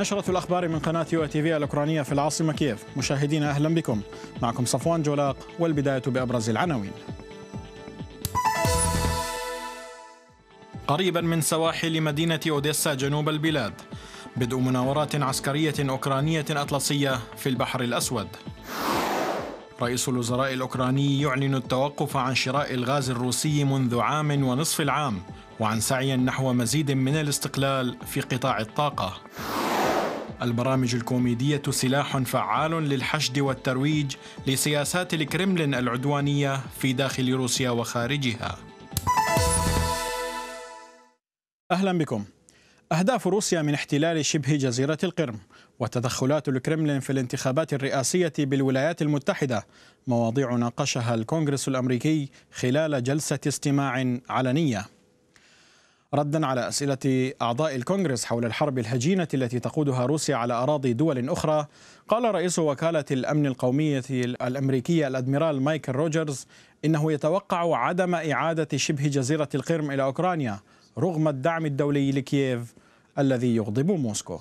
نشرة الأخبار من قناة يو تي في الأوكرانية في العاصمة كييف مشاهدينا أهلا بكم معكم صفوان جولاق والبداية بأبرز العناوين قريبا من سواحل مدينة أوديسا جنوب البلاد بدء مناورات عسكرية أوكرانية أطلسية في البحر الأسود رئيس الوزراء الأوكراني يعلن التوقف عن شراء الغاز الروسي منذ عام ونصف العام وعن سعي نحو مزيد من الاستقلال في قطاع الطاقة البرامج الكوميدية سلاح فعال للحشد والترويج لسياسات الكرملين العدوانية في داخل روسيا وخارجها. أهلا بكم. أهداف روسيا من احتلال شبه جزيرة القرم وتدخلات الكرملين في الانتخابات الرئاسية بالولايات المتحدة مواضيع ناقشها الكونغرس الأمريكي خلال جلسة استماع علنية. ردا على أسئلة أعضاء الكونغرس حول الحرب الهجينة التي تقودها روسيا على أراضي دول أخرى قال رئيس وكالة الأمن القومية الأمريكية الأدميرال مايكل روجرز إنه يتوقع عدم إعادة شبه جزيرة القرم إلى أوكرانيا رغم الدعم الدولي لكييف الذي يغضب موسكو.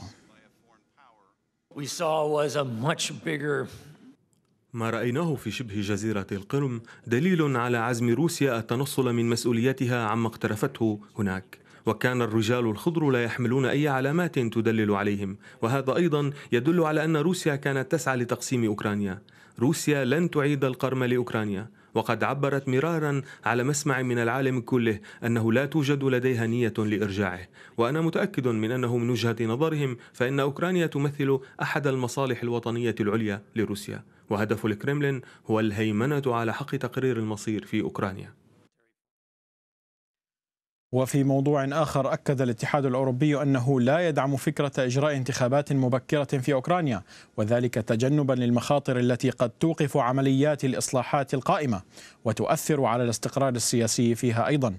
We saw was a much bigger ما رأيناه في شبه جزيرة القرم دليل على عزم روسيا التنصل من مسؤوليتها عما اقترفته هناك وكان الرجال الخضر لا يحملون أي علامات تدلل عليهم وهذا أيضا يدل على أن روسيا كانت تسعى لتقسيم أوكرانيا روسيا لن تعيد القرم لأوكرانيا وقد عبرت مرارا على مسمع من العالم كله انه لا توجد لديها نيه لارجاعه، وانا متاكد من انه من وجهه نظرهم فان اوكرانيا تمثل احد المصالح الوطنيه العليا لروسيا، وهدف الكرملين هو الهيمنة على حق تقرير المصير في أوكرانيا وفي موضوع آخر أكد الاتحاد الأوروبي أنه لا يدعم فكرة إجراء انتخابات مبكرة في أوكرانيا وذلك تجنبا للمخاطر التي قد توقف عمليات الإصلاحات القائمة وتؤثر على الاستقرار السياسي فيها أيضا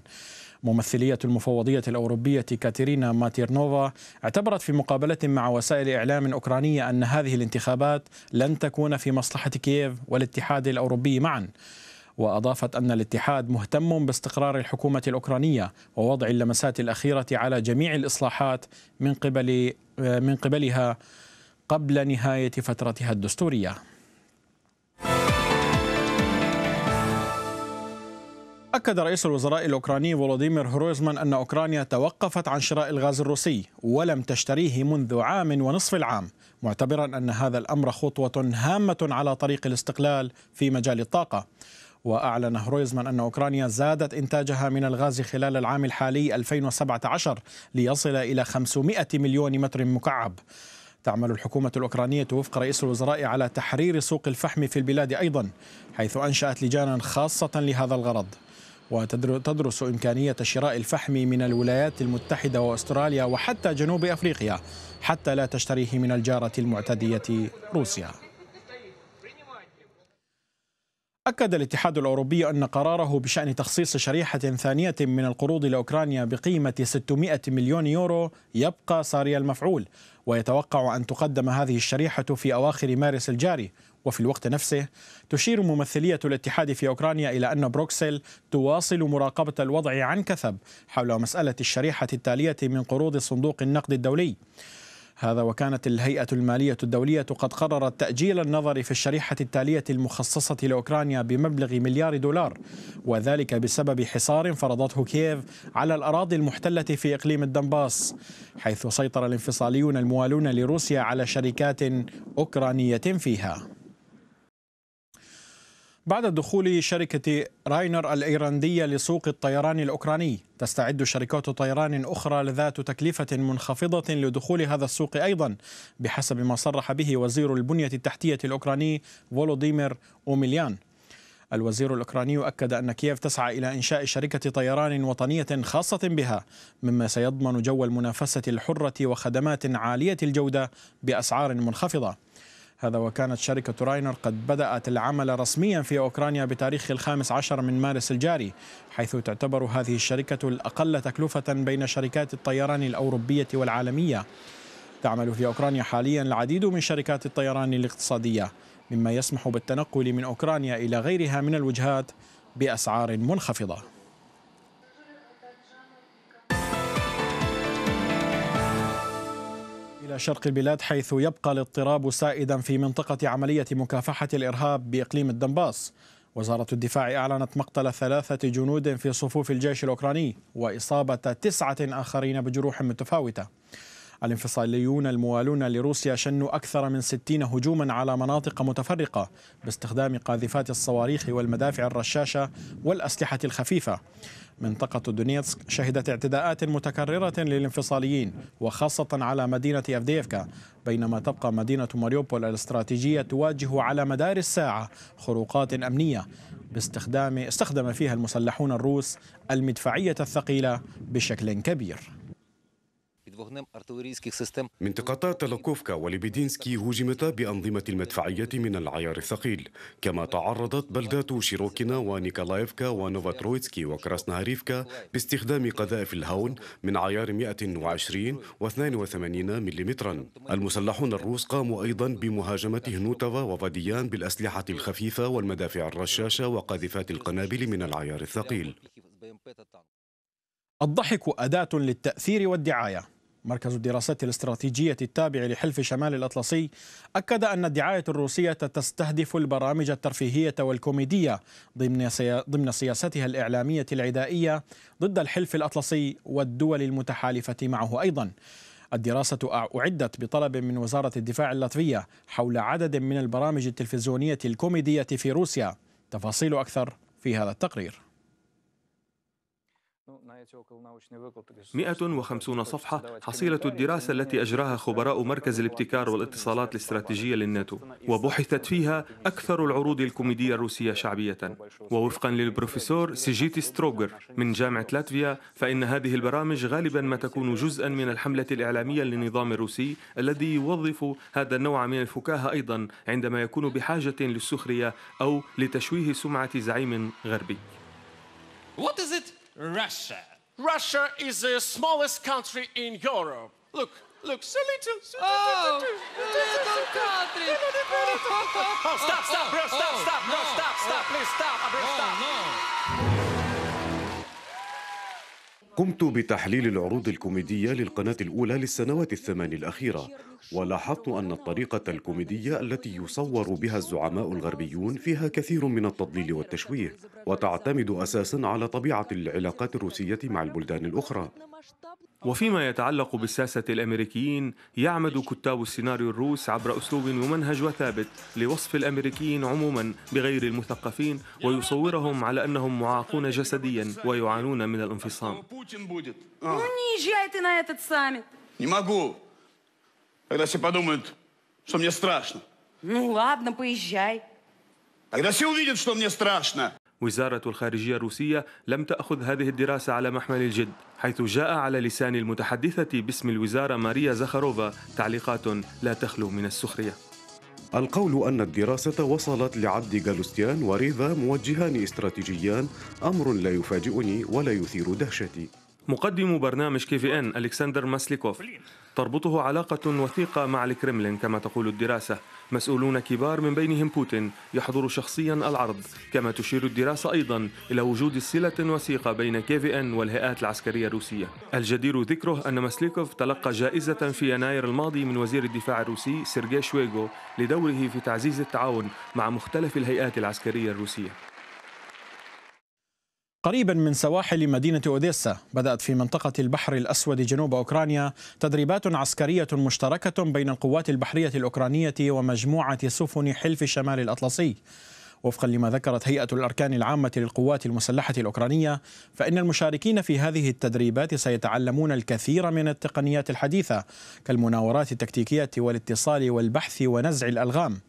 ممثلية المفوضية الأوروبية كاترينا ماتيرنوفا اعتبرت في مقابلة مع وسائل إعلام أوكرانية أن هذه الانتخابات لن تكون في مصلحة كييف والاتحاد الأوروبي معا وأضافت أن الاتحاد مهتم باستقرار الحكومة الأوكرانية ووضع اللمسات الأخيرة على جميع الإصلاحات من قبل آه، من قبلها قبل نهاية فترتها الدستورية أكد رئيس الوزراء الأوكراني فولوديمير هروزمان أن أوكرانيا توقفت عن شراء الغاز الروسي ولم تشتريه منذ عام ونصف العام معتبرا أن هذا الأمر خطوة هامة على طريق الاستقلال في مجال الطاقة وأعلن هرويزمان أن أوكرانيا زادت إنتاجها من الغاز خلال العام الحالي 2017 ليصل إلى 500 مليون متر مكعب تعمل الحكومة الأوكرانية وفق رئيس الوزراء على تحرير سوق الفحم في البلاد أيضا حيث أنشأت لجانا خاصة لهذا الغرض وتدرس إمكانية شراء الفحم من الولايات المتحدة وأستراليا وحتى جنوب أفريقيا حتى لا تشتريه من الجارة المعتدية روسيا أكد الاتحاد الأوروبي أن قراره بشأن تخصيص شريحة ثانية من القروض لأوكرانيا بقيمة 600 مليون يورو يبقى ساري المفعول ويتوقع أن تقدم هذه الشريحة في أواخر مارس الجاري وفي الوقت نفسه تشير ممثلية الاتحاد في أوكرانيا إلى أن بروكسل تواصل مراقبة الوضع عن كثب حول مسألة الشريحة التالية من قروض صندوق النقد الدولي هذا وكانت الهيئة المالية الدولية قد قررت تأجيل النظر في الشريحة التالية المخصصة لأوكرانيا بمبلغ مليار دولار وذلك بسبب حصار فرضته كييف على الأراضي المحتلة في إقليم الدنباس حيث سيطر الانفصاليون الموالون لروسيا على شركات أوكرانية فيها بعد دخول شركة راينر الأيرلندية لسوق الطيران الأوكراني تستعد شركات طيران أخرى ذات تكلفة منخفضة لدخول هذا السوق أيضا بحسب ما صرح به وزير البنية التحتية الأوكراني فولوديمير أوميليان الوزير الأوكراني أكد أن كييف تسعى إلى إنشاء شركة طيران وطنية خاصة بها مما سيضمن جو المنافسة الحرة وخدمات عالية الجودة بأسعار منخفضة هذا وكانت شركة راينر قد بدأت العمل رسميا في أوكرانيا بتاريخ الخامس عشر من مارس الجاري حيث تعتبر هذه الشركة الأقل تكلفة بين شركات الطيران الأوروبية والعالمية تعمل في أوكرانيا حاليا العديد من شركات الطيران الاقتصادية مما يسمح بالتنقل من أوكرانيا إلى غيرها من الوجهات بأسعار منخفضة إلى شرق البلاد حيث يبقى الاضطراب سائدا في منطقة عملية مكافحة الإرهاب بإقليم الدنباس وزارة الدفاع أعلنت مقتل ثلاثة جنود في صفوف الجيش الأوكراني وإصابة تسعة آخرين بجروح متفاوتة الانفصاليون الموالون لروسيا شنوا أكثر من 60 هجوما على مناطق متفرقة باستخدام قاذفات الصواريخ والمدافع الرشاشة والأسلحة الخفيفة منطقة دونيتسك شهدت اعتداءات متكررة للانفصاليين وخاصة على مدينة أفديفكا بينما تبقى مدينة ماريوبول الاستراتيجية تواجه على مدار الساعة خروقات أمنية باستخدام استخدم فيها المسلحون الروس المدفعية الثقيلة بشكل كبير вогнем артилерійських منطقتا وليبيدينسكي هوجمتا بأنظمة المدفعية من العيار الثقيل كما تعرضت بلدات شيروكينا ونيكولايفكا ونوفاترويتسكي وكراسناريفكا باستخدام قذائف الهون من عيار 120 و 82 ملم المسلحون الروس قاموا أيضا بمهاجمة هنوتفا وفاديان بالأسلحة الخفيفة والمدافع الرشاشة وقاذفات القنابل من العيار الثقيل الضحك أداة للتأثير والدعاية مركز الدراسات الاستراتيجية التابع لحلف شمال الأطلسي أكد أن الدعاية الروسية تستهدف البرامج الترفيهية والكوميدية ضمن ضمن سياستها الإعلامية العدائية ضد الحلف الأطلسي والدول المتحالفة معه أيضا. الدراسة أعدت بطلب من وزارة الدفاع اللاتفية حول عدد من البرامج التلفزيونية الكوميدية في روسيا. تفاصيل أكثر في هذا التقرير. 150 صفحة حصيلة الدراسة التي أجراها خبراء مركز الابتكار والاتصالات الاستراتيجية للناتو وبحثت فيها أكثر العروض الكوميدية الروسية شعبية ووفقا للبروفيسور سيجيتي ستروغر من جامعة لاتفيا فإن هذه البرامج غالبا ما تكون جزءا من الحملة الإعلامية للنظام الروسي الذي يوظف هذا النوع من الفكاهة أيضا عندما يكون بحاجة للسخرية أو لتشويه سمعة زعيم غربي What is it Russia. Russia is the smallest country in Europe. Look, look, so little. So oh, little country. Oh, stop, stop, bro, stop, stop, bro, stop, stop, please stop, bro, stop. قمت بتحليل العروض الكوميدية للقناة الأولى للسنوات الثمان الأخيرة ولاحظت أن الطريقة الكوميدية التي يصور بها الزعماء الغربيون فيها كثير من التضليل والتشويه وتعتمد أساسا على طبيعة العلاقات الروسية مع البلدان الأخرى وفيما يتعلق بالساسة الأمريكيين يعمد كتاب السيناريو الروس عبر أسلوب ومنهج وثابت لوصف الأمريكيين عموما بغير المثقفين ويصورهم على أنهم معاقون جسديا ويعانون من الانفصام آه. Тогда все подумают, что мне страшно. Ну ладно, поезжай. Тогда все увидят, что мне страшно. وزارة الخارجية الروسية لم تأخذ هذه الدراسة على محمل الجد حيث جاء على لسان المتحدثة باسم الوزارة ماريا زخروفا تعليقات لا تخلو من السخرية القول أن الدراسة وصلت لعد جالوستيان وريفا موجهان استراتيجيان أمر لا يفاجئني ولا يثير دهشتي مقدم برنامج كي في ان ألكسندر ماسليكوف تربطه علاقة وثيقة مع الكرملين كما تقول الدراسة مسؤولون كبار من بينهم بوتين يحضر شخصيا العرض كما تشير الدراسة أيضا إلى وجود صلة وثيقة بين كي في ان والهيئات العسكرية الروسية الجدير ذكره أن ماسليكوف تلقى جائزة في يناير الماضي من وزير الدفاع الروسي سيرجي شويغو لدوره في تعزيز التعاون مع مختلف الهيئات العسكرية الروسية قريبا من سواحل مدينة أوديسا بدأت في منطقة البحر الأسود جنوب أوكرانيا تدريبات عسكرية مشتركة بين القوات البحرية الأوكرانية ومجموعة سفن حلف الشمال الأطلسي وفقا لما ذكرت هيئة الأركان العامة للقوات المسلحة الأوكرانية فإن المشاركين في هذه التدريبات سيتعلمون الكثير من التقنيات الحديثة كالمناورات التكتيكية والاتصال والبحث ونزع الألغام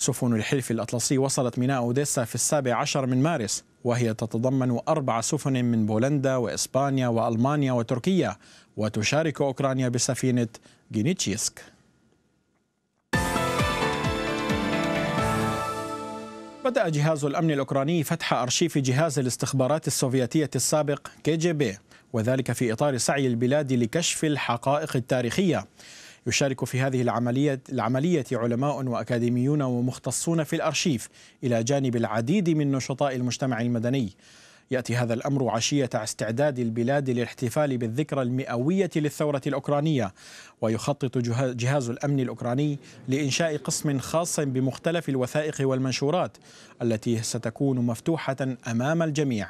سفن الحلف الأطلسي وصلت ميناء أوديسا في السابع عشر من مارس وهي تتضمن أربع سفن من بولندا وإسبانيا وألمانيا وتركيا وتشارك أوكرانيا بسفينة جينيتشيسك بدأ جهاز الأمن الأوكراني فتح أرشيف جهاز الاستخبارات السوفيتية السابق كي جي بي وذلك في إطار سعي البلاد لكشف الحقائق التاريخية يشارك في هذه العملية, العملية علماء وأكاديميون ومختصون في الأرشيف إلى جانب العديد من نشطاء المجتمع المدني يأتي هذا الأمر عشية استعداد البلاد للاحتفال بالذكرى المئوية للثورة الأوكرانية ويخطط جهاز الأمن الأوكراني لإنشاء قسم خاص بمختلف الوثائق والمنشورات التي ستكون مفتوحة أمام الجميع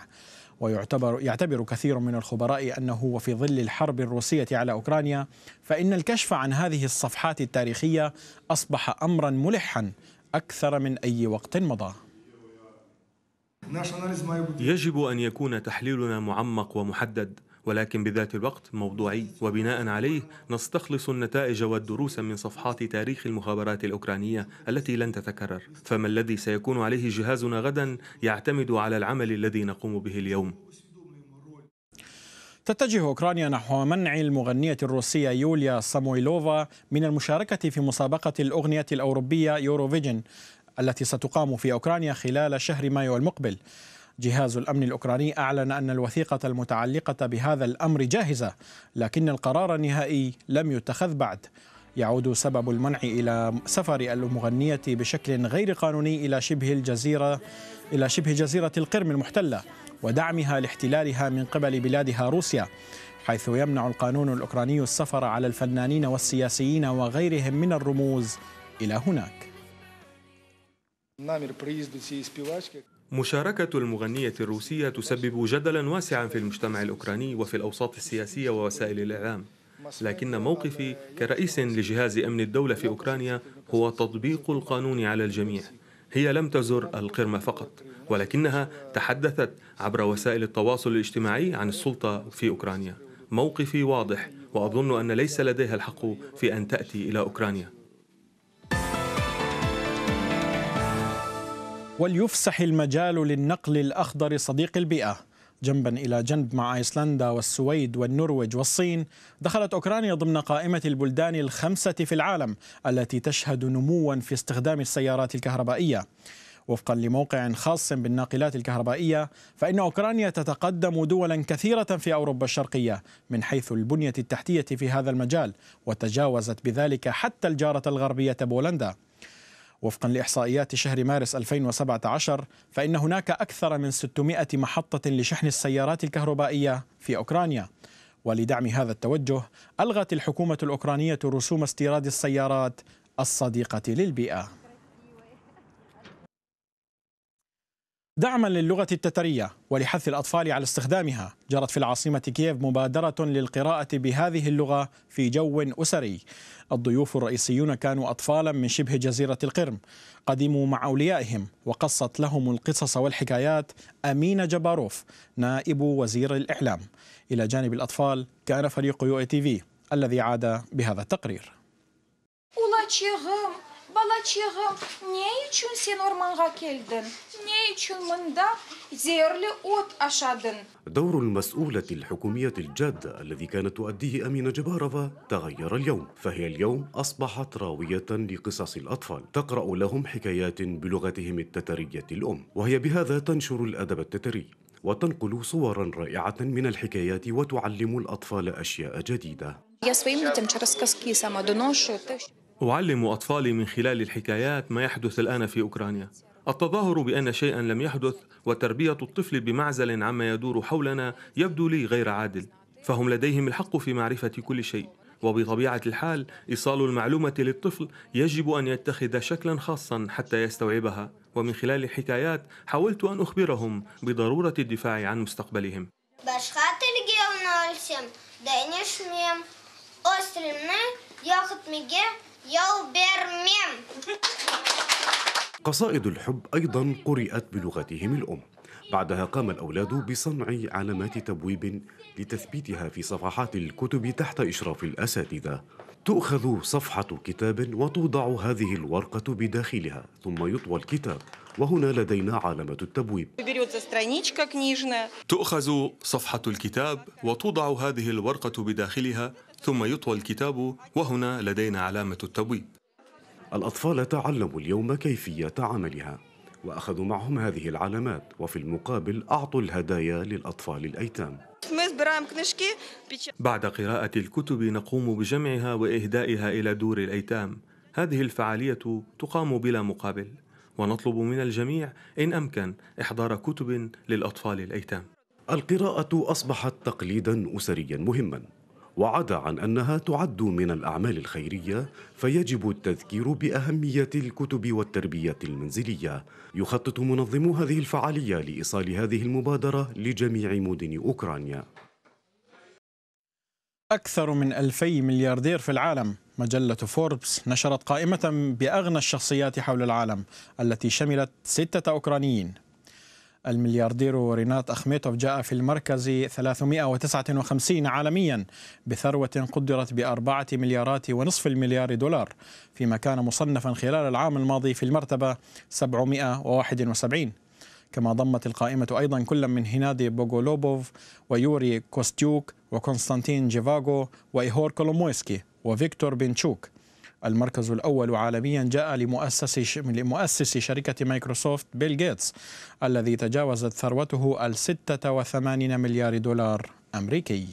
ويعتبر يعتبر كثير من الخبراء أنه وفي ظل الحرب الروسية على أوكرانيا فإن الكشف عن هذه الصفحات التاريخية أصبح أمرا ملحا أكثر من أي وقت مضى يجب أن يكون تحليلنا معمق ومحدد ولكن بذات الوقت موضوعي وبناء عليه نستخلص النتائج والدروس من صفحات تاريخ المخابرات الأوكرانية التي لن تتكرر فما الذي سيكون عليه جهازنا غدا يعتمد على العمل الذي نقوم به اليوم تتجه أوكرانيا نحو منع المغنية الروسية يوليا سامويلوفا من المشاركة في مسابقة الأغنية الأوروبية يوروفيجن التي ستقام في أوكرانيا خلال شهر مايو المقبل جهاز الأمن الأوكراني أعلن أن الوثيقة المتعلقة بهذا الأمر جاهزة لكن القرار النهائي لم يتخذ بعد يعود سبب المنع إلى سفر المغنية بشكل غير قانوني إلى شبه الجزيرة إلى شبه جزيرة القرم المحتلة ودعمها لاحتلالها من قبل بلادها روسيا حيث يمنع القانون الأوكراني السفر على الفنانين والسياسيين وغيرهم من الرموز إلى هناك مشاركة المغنية الروسية تسبب جدلا واسعا في المجتمع الأوكراني وفي الأوساط السياسية ووسائل الإعلام لكن موقفي كرئيس لجهاز أمن الدولة في أوكرانيا هو تطبيق القانون على الجميع هي لم تزر القرمة فقط ولكنها تحدثت عبر وسائل التواصل الاجتماعي عن السلطة في أوكرانيا موقفي واضح وأظن أن ليس لديها الحق في أن تأتي إلى أوكرانيا وليفسح المجال للنقل الأخضر صديق البيئة جنبا إلى جنب مع أيسلندا والسويد والنرويج والصين دخلت أوكرانيا ضمن قائمة البلدان الخمسة في العالم التي تشهد نموا في استخدام السيارات الكهربائية وفقا لموقع خاص بالناقلات الكهربائية فإن أوكرانيا تتقدم دولا كثيرة في أوروبا الشرقية من حيث البنية التحتية في هذا المجال وتجاوزت بذلك حتى الجارة الغربية بولندا وفقا لإحصائيات شهر مارس 2017 فإن هناك أكثر من 600 محطة لشحن السيارات الكهربائية في أوكرانيا ولدعم هذا التوجه ألغت الحكومة الأوكرانية رسوم استيراد السيارات الصديقة للبيئة دعما للغة التترية ولحث الأطفال على استخدامها جرت في العاصمة كييف مبادرة للقراءة بهذه اللغة في جو أسري الضيوف الرئيسيون كانوا أطفالا من شبه جزيرة القرم قدموا مع أوليائهم وقصت لهم القصص والحكايات أمينة جباروف نائب وزير الإعلام إلى جانب الأطفال كان فريق يو اي تي في الذي عاد بهذا التقرير бала чағым не үшін сен орманға келдің не үшін мұнда зерлі от دور المسؤولة الحكومية الجادة الذي كانت تؤديه أمينة جبارفة تغير اليوم فهي اليوم أصبحت راوية لقصص الأطفال تقرأ لهم حكايات بلغتهم التترية الأم وهي بهذا تنشر الأدب التتري وتنقل صورا رائعة من الحكايات وتعلم الأطفال أشياء جديدة أعلم أطفالي من خلال الحكايات ما يحدث الآن في أوكرانيا التظاهر بأن شيئا لم يحدث وتربية الطفل بمعزل عما يدور حولنا يبدو لي غير عادل فهم لديهم الحق في معرفة كل شيء وبطبيعة الحال إيصال المعلومة للطفل يجب أن يتخذ شكلا خاصا حتى يستوعبها ومن خلال الحكايات حاولت أن أخبرهم بضرورة الدفاع عن مستقبلهم يوبرميم قصائد الحب أيضا قرئت بلغتهم الأم بعدها قام الأولاد بصنع علامات تبويب لتثبيتها في صفحات الكتب تحت إشراف الأساتذة تؤخذ صفحة كتاب وتوضع هذه الورقة بداخلها ثم يطوى الكتاب وهنا لدينا علامة التبويب تؤخذ صفحة الكتاب وتوضع هذه الورقة بداخلها ثم يطوى الكتاب وهنا لدينا علامة التبويب الأطفال تعلموا اليوم كيفية عملها وأخذوا معهم هذه العلامات وفي المقابل أعطوا الهدايا للأطفال الأيتام بعد قراءة الكتب نقوم بجمعها وإهدائها إلى دور الأيتام هذه الفعالية تقام بلا مقابل ونطلب من الجميع إن أمكن إحضار كتب للأطفال الأيتام القراءة أصبحت تقليدا أسريا مهما وعدا عن انها تعد من الاعمال الخيريه فيجب التذكير باهميه الكتب والتربيه المنزليه يخطط منظمو هذه الفعاليه لايصال هذه المبادره لجميع مدن اوكرانيا أكثر من ألفي ملياردير في العالم مجلة فوربس نشرت قائمة بأغنى الشخصيات حول العالم التي شملت ستة أوكرانيين الملياردير رينات أخميتوف جاء في المركز 359 عالميا بثروة قدرت بأربعة مليارات ونصف المليار دولار فيما كان مصنفا خلال العام الماضي في المرتبة 771 كما ضمت القائمة أيضا كل من هنادي بوغولوبوف ويوري كوستيوك وكونستانتين جيفاغو وإيهور كولومويسكي وفيكتور بنشوك المركز الأول عالميا جاء لمؤسس لمؤسس شركة مايكروسوفت بيل جيتس الذي تجاوزت ثروته ال 86 مليار دولار أمريكي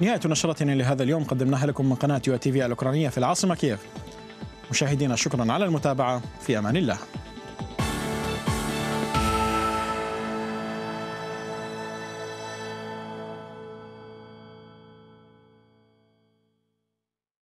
نهاية نشرتنا لهذا اليوم قدمناها لكم من قناة يو تي في الأوكرانية في العاصمة كييف مشاهدينا شكرا على المتابعة في أمان الله